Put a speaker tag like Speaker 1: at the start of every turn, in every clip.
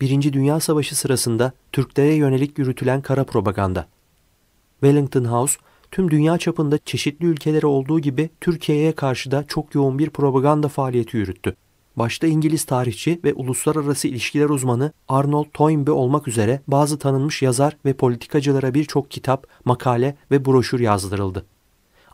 Speaker 1: Birinci Dünya Savaşı sırasında Türklere yönelik yürütülen kara propaganda. Wellington House, tüm dünya çapında çeşitli ülkelere olduğu gibi Türkiye'ye karşı da çok yoğun bir propaganda faaliyeti yürüttü. Başta İngiliz tarihçi ve uluslararası ilişkiler uzmanı Arnold Toynbee olmak üzere bazı tanınmış yazar ve politikacılara birçok kitap, makale ve broşür yazdırıldı.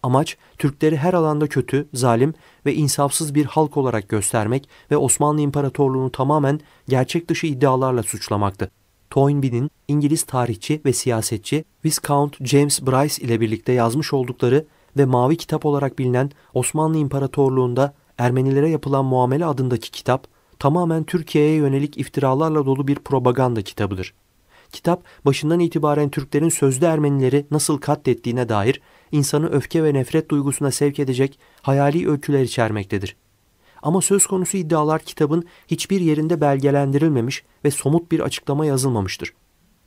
Speaker 1: Amaç Türkleri her alanda kötü, zalim ve insafsız bir halk olarak göstermek ve Osmanlı İmparatorluğunu tamamen gerçek dışı iddialarla suçlamaktı. Toynbee'nin İngiliz tarihçi ve siyasetçi Viscount James Bryce ile birlikte yazmış oldukları ve Mavi Kitap olarak bilinen Osmanlı İmparatorluğu'nda Ermenilere yapılan muamele adındaki kitap tamamen Türkiye'ye yönelik iftiralarla dolu bir propaganda kitabıdır. Kitap başından itibaren Türklerin sözlü Ermenileri nasıl katlettiğine dair insanı öfke ve nefret duygusuna sevk edecek hayali öyküler içermektedir. Ama söz konusu iddialar kitabın hiçbir yerinde belgelendirilmemiş ve somut bir açıklama yazılmamıştır.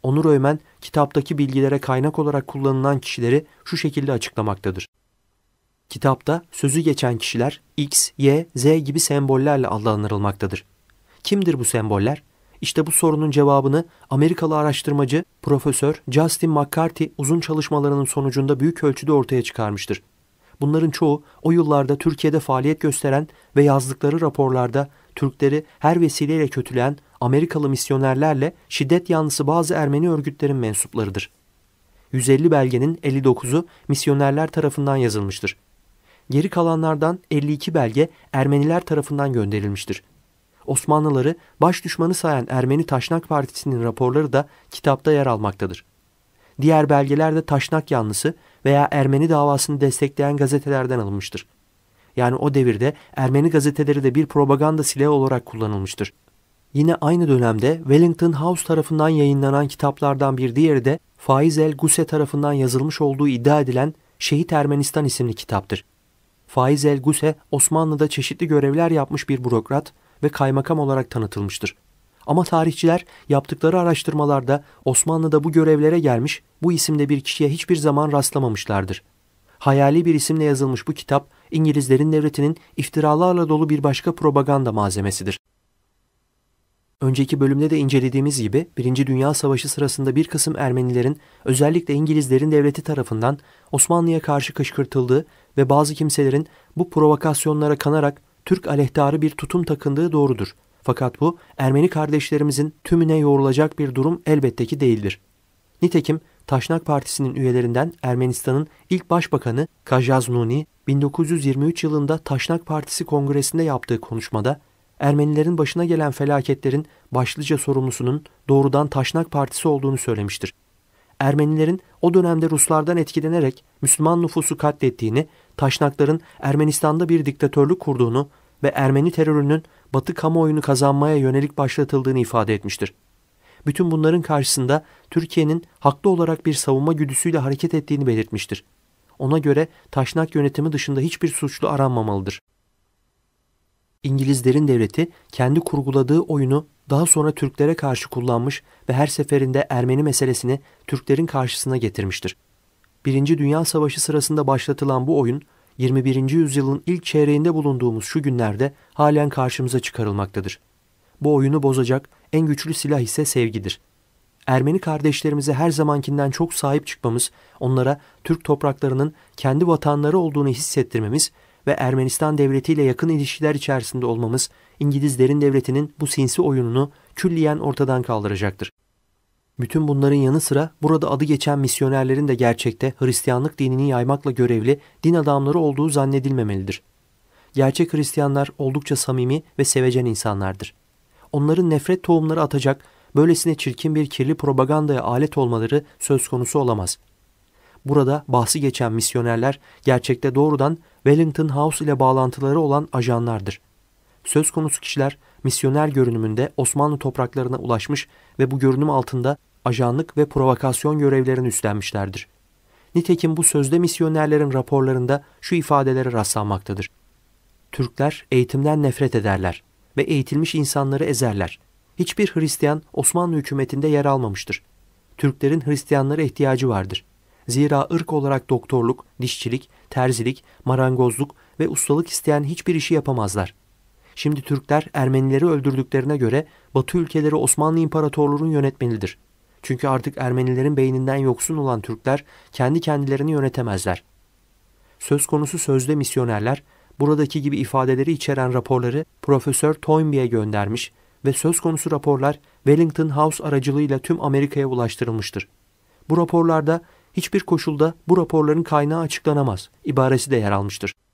Speaker 1: Onur Öymen kitaptaki bilgilere kaynak olarak kullanılan kişileri şu şekilde açıklamaktadır. Kitapta sözü geçen kişiler X, Y, Z gibi sembollerle adlandırılmaktadır. Kimdir bu semboller? İşte bu sorunun cevabını Amerikalı araştırmacı Profesör Justin McCarthy uzun çalışmalarının sonucunda büyük ölçüde ortaya çıkarmıştır. Bunların çoğu o yıllarda Türkiye'de faaliyet gösteren ve yazdıkları raporlarda Türkleri her vesileyle kötüleyen Amerikalı misyonerlerle şiddet yanlısı bazı Ermeni örgütlerin mensuplarıdır. 150 belgenin 59'u misyonerler tarafından yazılmıştır. Geri kalanlardan 52 belge Ermeniler tarafından gönderilmiştir. Osmanlıları baş düşmanı sayan Ermeni Taşnak Partisi'nin raporları da kitapta yer almaktadır. Diğer belgelerde Taşnak yanlısı veya Ermeni davasını destekleyen gazetelerden alınmıştır. Yani o devirde Ermeni gazeteleri de bir propaganda silahı olarak kullanılmıştır. Yine aynı dönemde Wellington House tarafından yayınlanan kitaplardan bir diğeri de Faiz el Guse tarafından yazılmış olduğu iddia edilen Şehit Ermenistan isimli kitaptır. Faiz el Guse Osmanlı'da çeşitli görevler yapmış bir bürokrat ve kaymakam olarak tanıtılmıştır. Ama tarihçiler yaptıkları araştırmalarda Osmanlı'da bu görevlere gelmiş bu isimde bir kişiye hiçbir zaman rastlamamışlardır. Hayali bir isimle yazılmış bu kitap İngilizlerin devletinin iftiralarla dolu bir başka propaganda malzemesidir. Önceki bölümde de incelediğimiz gibi Birinci Dünya Savaşı sırasında bir kısım Ermenilerin özellikle İngilizlerin devleti tarafından Osmanlı'ya karşı kışkırtıldığı ve bazı kimselerin bu provokasyonlara kanarak Türk aleyhtarı bir tutum takındığı doğrudur. Fakat bu Ermeni kardeşlerimizin tümüne yoğrulacak bir durum elbette ki değildir. Nitekim Taşnak Partisi'nin üyelerinden Ermenistan'ın ilk başbakanı Kajaznuni 1923 yılında Taşnak Partisi kongresinde yaptığı konuşmada Ermenilerin başına gelen felaketlerin başlıca sorumlusunun doğrudan Taşnak Partisi olduğunu söylemiştir. Ermenilerin o dönemde Ruslardan etkilenerek Müslüman nüfusu katlettiğini, Taşnakların Ermenistan'da bir diktatörlük kurduğunu ve Ermeni terörünün Batı kamuoyunu kazanmaya yönelik başlatıldığını ifade etmiştir. Bütün bunların karşısında Türkiye'nin haklı olarak bir savunma güdüsüyle hareket ettiğini belirtmiştir. Ona göre Taşnak yönetimi dışında hiçbir suçlu aranmamalıdır. İngilizlerin devleti kendi kurguladığı oyunu daha sonra Türklere karşı kullanmış ve her seferinde Ermeni meselesini Türklerin karşısına getirmiştir. Birinci Dünya Savaşı sırasında başlatılan bu oyun 21. yüzyılın ilk çeyreğinde bulunduğumuz şu günlerde halen karşımıza çıkarılmaktadır. Bu oyunu bozacak en güçlü silah ise sevgidir. Ermeni kardeşlerimize her zamankinden çok sahip çıkmamız, onlara Türk topraklarının kendi vatanları olduğunu hissettirmemiz ve Ermenistan devletiyle yakın ilişkiler içerisinde olmamız İngilizlerin devletinin bu sinsi oyununu külliyen ortadan kaldıracaktır. Bütün bunların yanı sıra burada adı geçen misyonerlerin de gerçekte Hristiyanlık dinini yaymakla görevli din adamları olduğu zannedilmemelidir. Gerçek Hristiyanlar oldukça samimi ve sevecen insanlardır. Onların nefret tohumları atacak böylesine çirkin bir kirli propagandaya alet olmaları söz konusu olamaz.'' Burada bahsi geçen misyonerler gerçekte doğrudan Wellington House ile bağlantıları olan ajanlardır. Söz konusu kişiler misyoner görünümünde Osmanlı topraklarına ulaşmış ve bu görünüm altında ajanlık ve provokasyon görevlerini üstlenmişlerdir. Nitekim bu sözde misyonerlerin raporlarında şu ifadelere rastlanmaktadır. Türkler eğitimden nefret ederler ve eğitilmiş insanları ezerler. Hiçbir Hristiyan Osmanlı hükümetinde yer almamıştır. Türklerin Hristiyanlara ihtiyacı vardır.'' Zira ırk olarak doktorluk, dişçilik, terzilik, marangozluk ve ustalık isteyen hiçbir işi yapamazlar. Şimdi Türkler Ermenileri öldürdüklerine göre Batı ülkeleri Osmanlı İmparatorluğu'nun yönetmelidir. Çünkü artık Ermenilerin beyninden yoksun olan Türkler kendi kendilerini yönetemezler. Söz konusu sözde misyonerler buradaki gibi ifadeleri içeren raporları Profesör Toynbee'ye göndermiş ve söz konusu raporlar Wellington House aracılığıyla tüm Amerika'ya ulaştırılmıştır. Bu raporlarda hiçbir koşulda bu raporların kaynağı açıklanamaz ibaresi de yer almıştır.